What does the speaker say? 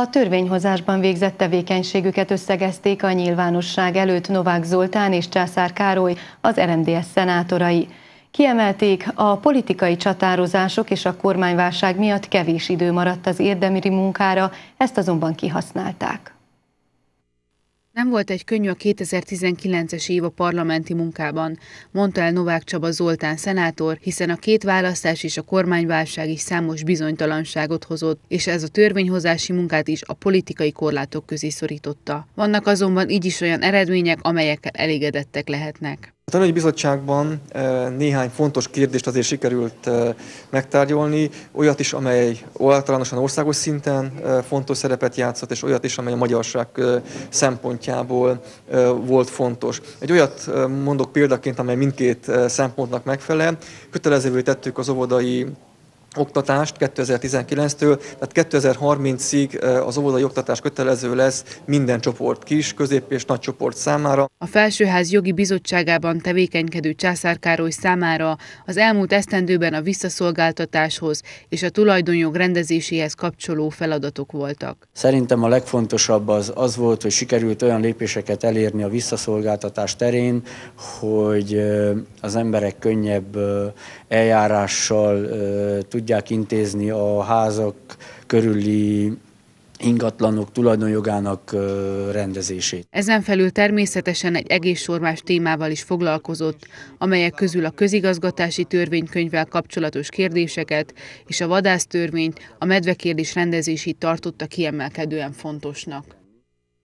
A törvényhozásban végzett tevékenységüket összegezték a nyilvánosság előtt Novák Zoltán és Császár Károly, az RMDS szenátorai. Kiemelték, a politikai csatározások és a kormányválság miatt kevés idő maradt az érdemiri munkára, ezt azonban kihasználták. Nem volt egy könnyű a 2019-es év a parlamenti munkában, mondta el Novák Csaba Zoltán szenátor, hiszen a két választás és a kormányválság is számos bizonytalanságot hozott, és ez a törvényhozási munkát is a politikai korlátok közé szorította. Vannak azonban így is olyan eredmények, amelyekkel elégedettek lehetnek. A Tanügyi Bizottságban eh, néhány fontos kérdést azért sikerült eh, megtárgyolni, olyat is, amely általánosan országos szinten eh, fontos szerepet játszott, és olyat is, amely a magyarság szempontjából volt fontos. Egy olyat mondok példaként, amely mindkét szempontnak megfelel. Kötelezővé tettük az óvodai oktatást 2019-től, tehát 2030-ig az óvodai oktatás kötelező lesz minden csoport kis, közép és nagy csoport számára. A Felsőház jogi bizottságában tevékenykedő Császár Károly számára az elmúlt esztendőben a visszaszolgáltatáshoz és a tulajdonjog rendezéséhez kapcsoló feladatok voltak. Szerintem a legfontosabb az az volt, hogy sikerült olyan lépéseket elérni a visszaszolgáltatás terén, hogy az emberek könnyebb eljárással tudják tudják intézni a házak körüli ingatlanok tulajdonjogának rendezését. Ezen felül természetesen egy egész sormás témával is foglalkozott, amelyek közül a közigazgatási törvénykönyvvel kapcsolatos kérdéseket és a vadásztörvényt, a medvekérdés rendezését tartotta kiemelkedően fontosnak.